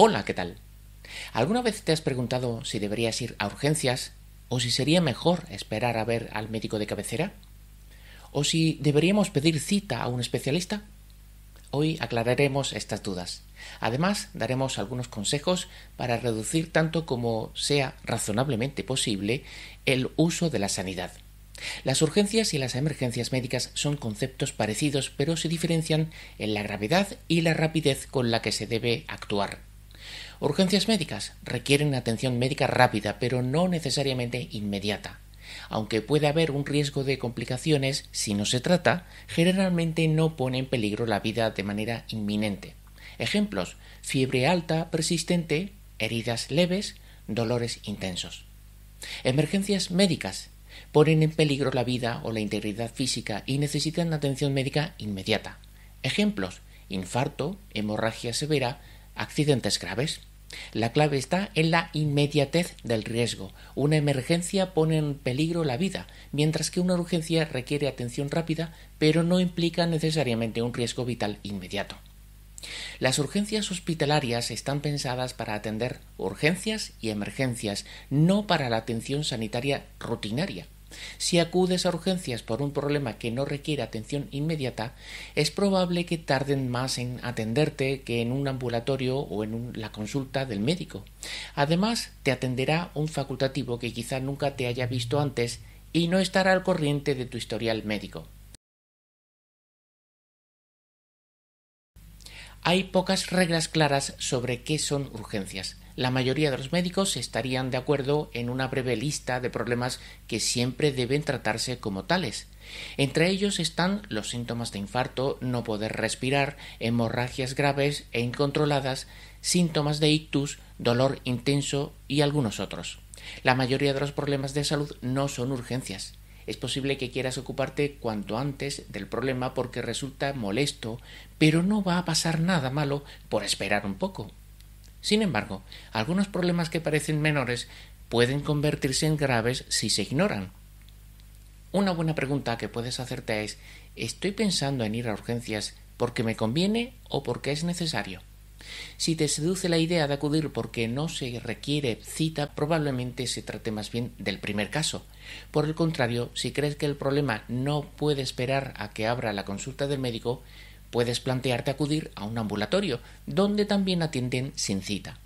Hola, ¿qué tal? ¿Alguna vez te has preguntado si deberías ir a urgencias o si sería mejor esperar a ver al médico de cabecera? ¿O si deberíamos pedir cita a un especialista? Hoy aclararemos estas dudas. Además, daremos algunos consejos para reducir tanto como sea razonablemente posible el uso de la sanidad. Las urgencias y las emergencias médicas son conceptos parecidos pero se diferencian en la gravedad y la rapidez con la que se debe actuar. Urgencias médicas requieren atención médica rápida, pero no necesariamente inmediata. Aunque puede haber un riesgo de complicaciones si no se trata, generalmente no pone en peligro la vida de manera inminente. Ejemplos: fiebre alta persistente, heridas leves, dolores intensos. Emergencias médicas ponen en peligro la vida o la integridad física y necesitan atención médica inmediata. Ejemplos: infarto, hemorragia severa, accidentes graves. La clave está en la inmediatez del riesgo. Una emergencia pone en peligro la vida, mientras que una urgencia requiere atención rápida, pero no implica necesariamente un riesgo vital inmediato. Las urgencias hospitalarias están pensadas para atender urgencias y emergencias, no para la atención sanitaria rutinaria. Si acudes a urgencias por un problema que no requiere atención inmediata, es probable que tarden más en atenderte que en un ambulatorio o en la consulta del médico. Además, te atenderá un facultativo que quizá nunca te haya visto antes y no estará al corriente de tu historial médico. Hay pocas reglas claras sobre qué son urgencias la mayoría de los médicos estarían de acuerdo en una breve lista de problemas que siempre deben tratarse como tales. Entre ellos están los síntomas de infarto, no poder respirar, hemorragias graves e incontroladas, síntomas de ictus, dolor intenso y algunos otros. La mayoría de los problemas de salud no son urgencias. Es posible que quieras ocuparte cuanto antes del problema porque resulta molesto, pero no va a pasar nada malo por esperar un poco. Sin embargo, algunos problemas que parecen menores pueden convertirse en graves si se ignoran. Una buena pregunta que puedes hacerte es ¿estoy pensando en ir a urgencias porque me conviene o porque es necesario? Si te seduce la idea de acudir porque no se requiere cita, probablemente se trate más bien del primer caso. Por el contrario, si crees que el problema no puede esperar a que abra la consulta del médico, puedes plantearte acudir a un ambulatorio, donde también atienden sin cita.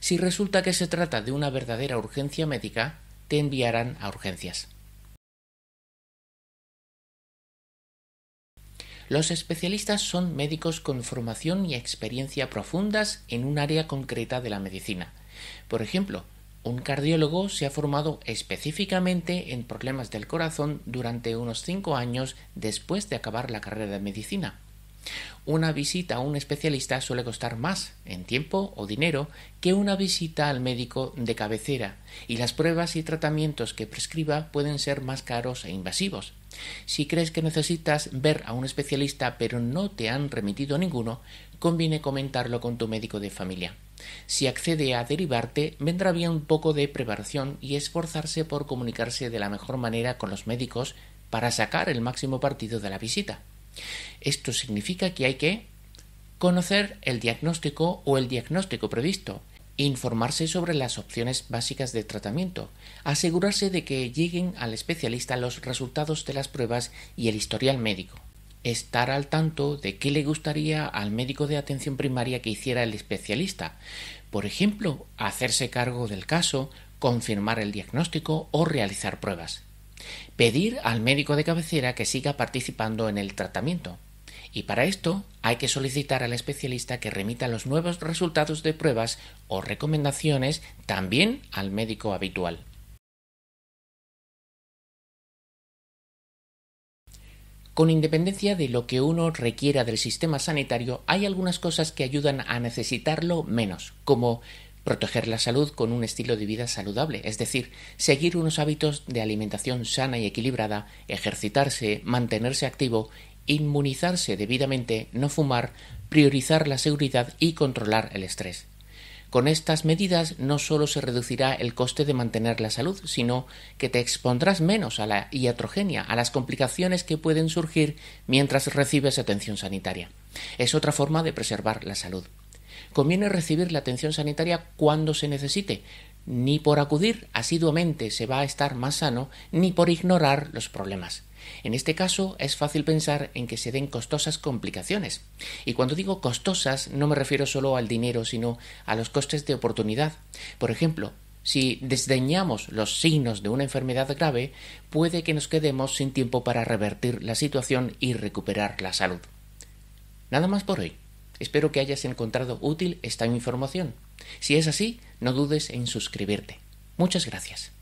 Si resulta que se trata de una verdadera urgencia médica, te enviarán a urgencias. Los especialistas son médicos con formación y experiencia profundas en un área concreta de la medicina. Por ejemplo, un cardiólogo se ha formado específicamente en problemas del corazón durante unos cinco años después de acabar la carrera de medicina. Una visita a un especialista suele costar más en tiempo o dinero que una visita al médico de cabecera, y las pruebas y tratamientos que prescriba pueden ser más caros e invasivos. Si crees que necesitas ver a un especialista pero no te han remitido ninguno, conviene comentarlo con tu médico de familia. Si accede a derivarte, vendrá bien un poco de preparación y esforzarse por comunicarse de la mejor manera con los médicos para sacar el máximo partido de la visita. Esto significa que hay que conocer el diagnóstico o el diagnóstico previsto, informarse sobre las opciones básicas de tratamiento, asegurarse de que lleguen al especialista los resultados de las pruebas y el historial médico, estar al tanto de qué le gustaría al médico de atención primaria que hiciera el especialista, por ejemplo, hacerse cargo del caso, confirmar el diagnóstico o realizar pruebas. Pedir al médico de cabecera que siga participando en el tratamiento. Y para esto hay que solicitar al especialista que remita los nuevos resultados de pruebas o recomendaciones también al médico habitual. Con independencia de lo que uno requiera del sistema sanitario, hay algunas cosas que ayudan a necesitarlo menos, como proteger la salud con un estilo de vida saludable, es decir, seguir unos hábitos de alimentación sana y equilibrada, ejercitarse, mantenerse activo, inmunizarse debidamente, no fumar, priorizar la seguridad y controlar el estrés. Con estas medidas no solo se reducirá el coste de mantener la salud, sino que te expondrás menos a la iatrogenia, a las complicaciones que pueden surgir mientras recibes atención sanitaria. Es otra forma de preservar la salud. Conviene recibir la atención sanitaria cuando se necesite. Ni por acudir asiduamente se va a estar más sano, ni por ignorar los problemas. En este caso es fácil pensar en que se den costosas complicaciones. Y cuando digo costosas no me refiero solo al dinero, sino a los costes de oportunidad. Por ejemplo, si desdeñamos los signos de una enfermedad grave, puede que nos quedemos sin tiempo para revertir la situación y recuperar la salud. Nada más por hoy. Espero que hayas encontrado útil esta información. Si es así, no dudes en suscribirte. Muchas gracias.